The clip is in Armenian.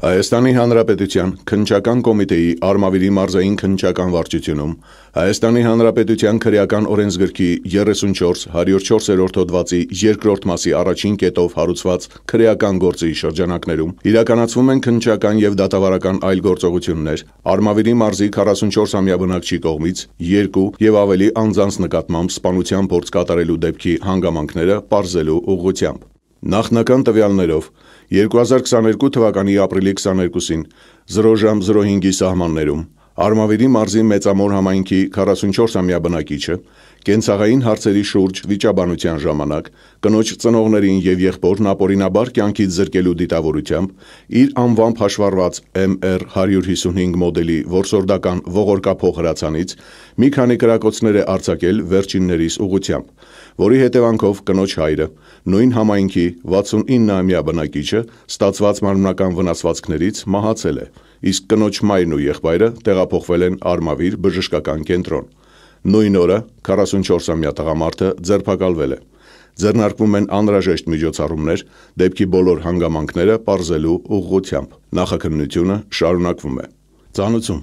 Հայաստանի Հանրապետության քննչական կոմիտեի Արմավիրի մարզային քննչական վարչությունում Հայաստանի Հանրապետության քրեական օրենսգրքի 34-104-րդ հոդվածի երկրորդ մասի առաջին կետով հարուցված քրեական գործի շրջանակներում իրականացվում են քննչական եւ դատավարական այլ գործողություններ Արմավիրի մարզի 44-ամյա բնակչի կողմից 2 եւ ավելի անձանց նկատմամբ սպանության փորձ կատարելու դեպքի հանգամանքները ողջելու ուղղությամբ Նախնական տվյալներով 2022 թվականի ապրիլի 22-ին 0 ժամ 05-ի սահմաններում Արմավիրի մարզի Մեծամոր համայնքի 44-ամյա բնակիչը կենցաղային հարցերի շուրջ վիճաբանության ժամանակ կնոջ ծնողներին եւ եղբորն ապօրինաբար կյանքից զրկելու դիտավորությամբ իր անվամբ հաշվառված MR 155 մոդելի որսորդական ողորկափող հրացանից մի քանի կրակոցներ է արձակել վերջիններիս ուղությամբ, որի հետևանքով կնոջ հայրը նույն համայնքի 69-ամյա բնակիչը ստացված մարմնական վնասվածքներից մահացել է իսկ կնոջ մայրն ու եղբայրը տեղափոխվել են Արմավիր բժշկական կենտրոն։ Նույն օրը 44-ամյա տղամարդը ձերբակալվել է։ Ձեռնարկվում են անհրաժեշտ միջոցառումներ դեպքի բոլոր հանգամանքները ողջելու ուղղությամբ։ Նախաքննությունը շարունակվում է։ Ծանուցում